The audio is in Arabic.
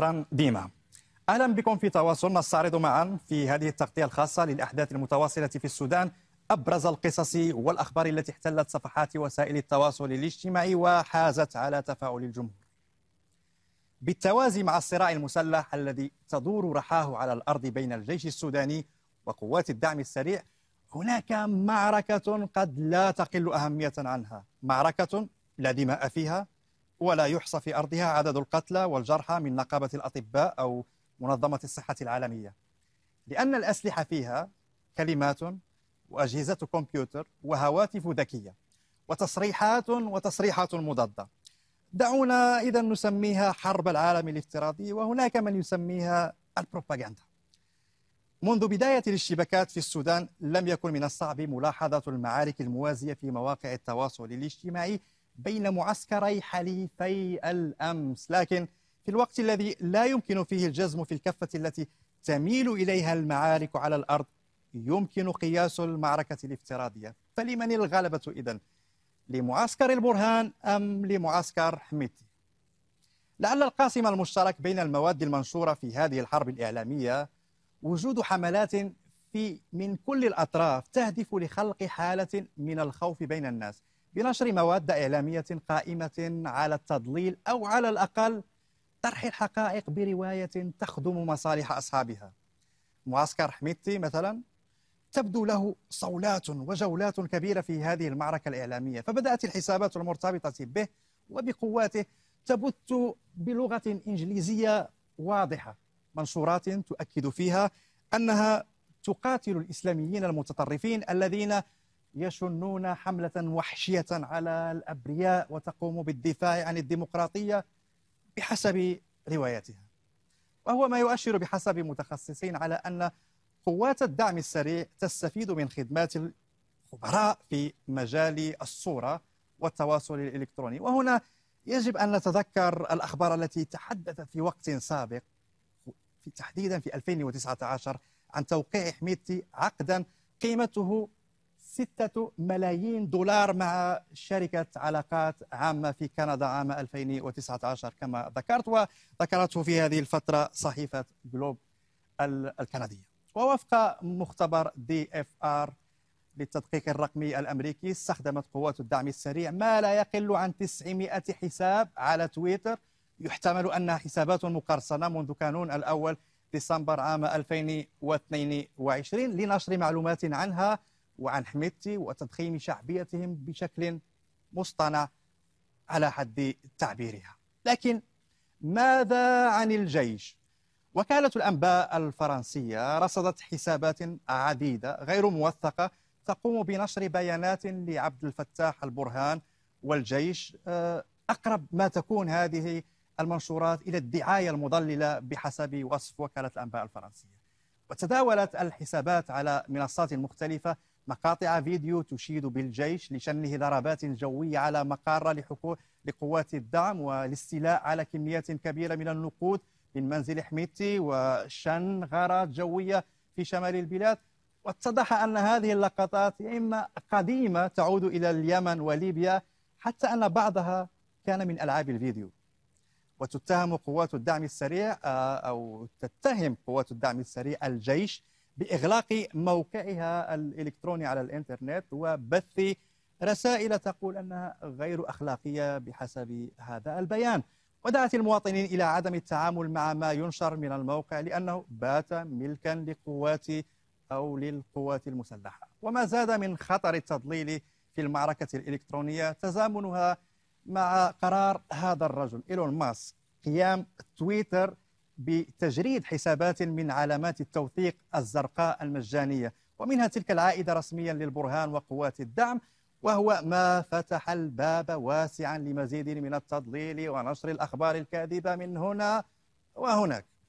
شكرا ديما أهلا بكم في تواصل نستعرض معا في هذه التغطية الخاصة للأحداث المتواصلة في السودان أبرز القصص والأخبار التي احتلت صفحات وسائل التواصل الاجتماعي وحازت على تفاؤل الجمهور بالتوازي مع الصراع المسلح الذي تدور رحاه على الأرض بين الجيش السوداني وقوات الدعم السريع هناك معركة قد لا تقل أهمية عنها معركة لا دماء فيها ولا يحصى في أرضها عدد القتلى والجرحى من نقابة الأطباء أو منظمة الصحة العالمية لأن الأسلحة فيها كلمات وأجهزة كمبيوتر وهواتف ذكية وتصريحات وتصريحات مضادة دعونا إذا نسميها حرب العالم الافتراضي وهناك من يسميها البروباغندا منذ بداية الاشتباكات في السودان لم يكن من الصعب ملاحظة المعارك الموازية في مواقع التواصل الاجتماعي بين معسكري حليفي الأمس لكن في الوقت الذي لا يمكن فيه الجزم في الكفة التي تميل إليها المعارك على الأرض يمكن قياس المعركة الافتراضية فلمن الغلبة إذن؟ لمعسكر البرهان أم لمعسكر حميتي؟ لعل القاسم المشترك بين المواد المنشورة في هذه الحرب الإعلامية وجود حملات في من كل الأطراف تهدف لخلق حالة من الخوف بين الناس بنشر مواد إعلامية قائمة على التضليل أو على الأقل طرح الحقائق برواية تخدم مصالح أصحابها معسكر حميدتي مثلا تبدو له صولات وجولات كبيرة في هذه المعركة الإعلامية فبدأت الحسابات المرتبطة به وبقواته تبت بلغة إنجليزية واضحة منشورات تؤكد فيها أنها تقاتل الإسلاميين المتطرفين الذين يشنون حملة وحشية على الأبرياء وتقوم بالدفاع عن الديمقراطية بحسب روايتها وهو ما يؤشر بحسب متخصصين على أن قوات الدعم السريع تستفيد من خدمات الخبراء في مجال الصورة والتواصل الإلكتروني وهنا يجب أن نتذكر الأخبار التي تحدثت في وقت سابق في تحديدا في 2019 عن توقيع حميدتي عقدا قيمته ستة ملايين دولار مع شركة علاقات عامة في كندا عام 2019 كما ذكرت وذكرته في هذه الفترة صحيفة جلوب الكندية ووفق مختبر دي اف ار للتدقيق الرقمي الامريكي استخدمت قوات الدعم السريع ما لا يقل عن 900 حساب على تويتر يحتمل انها حسابات مقرصنه منذ كانون الاول ديسمبر عام 2022 لنشر معلومات عنها وعن حميدتي وتضخيم شعبيتهم بشكل مصطنع على حد تعبيرها لكن ماذا عن الجيش؟ وكالة الأنباء الفرنسية رصدت حسابات عديدة غير موثقة تقوم بنشر بيانات لعبد الفتاح البرهان والجيش آه، أقرب ما تكون هذه المنشورات إلى الدعاية المضللة بحسب وصف وكالة الأنباء الفرنسية وتداولت الحسابات على منصات مختلفة مقاطع فيديو تشيد بالجيش لشنه ضربات جوية على مقر لقوات الدعم والاستيلاء على كميات كبيرة من النقود من منزل حميتي وشن غارات جوية في شمال البلاد واتضح أن هذه اللقطات إما قديمة تعود إلى اليمن وليبيا حتى أن بعضها كان من ألعاب الفيديو وتتهم قوات الدعم السريع آه، أو تتهم قوات الدعم السريع الجيش باغلاق موقعها الالكتروني على الانترنت وبث رسائل تقول انها غير اخلاقيه بحسب هذا البيان ودعت المواطنين الى عدم التعامل مع ما ينشر من الموقع لانه بات ملكا لقوات او للقوات المسلحه وما زاد من خطر التضليل في المعركه الالكترونيه تزامنها مع قرار هذا الرجل ايلون ماسك قيام تويتر بتجريد حسابات من علامات التوثيق الزرقاء المجانية ومنها تلك العائدة رسميا للبرهان وقوات الدعم وهو ما فتح الباب واسعا لمزيد من التضليل ونشر الأخبار الكاذبة من هنا وهناك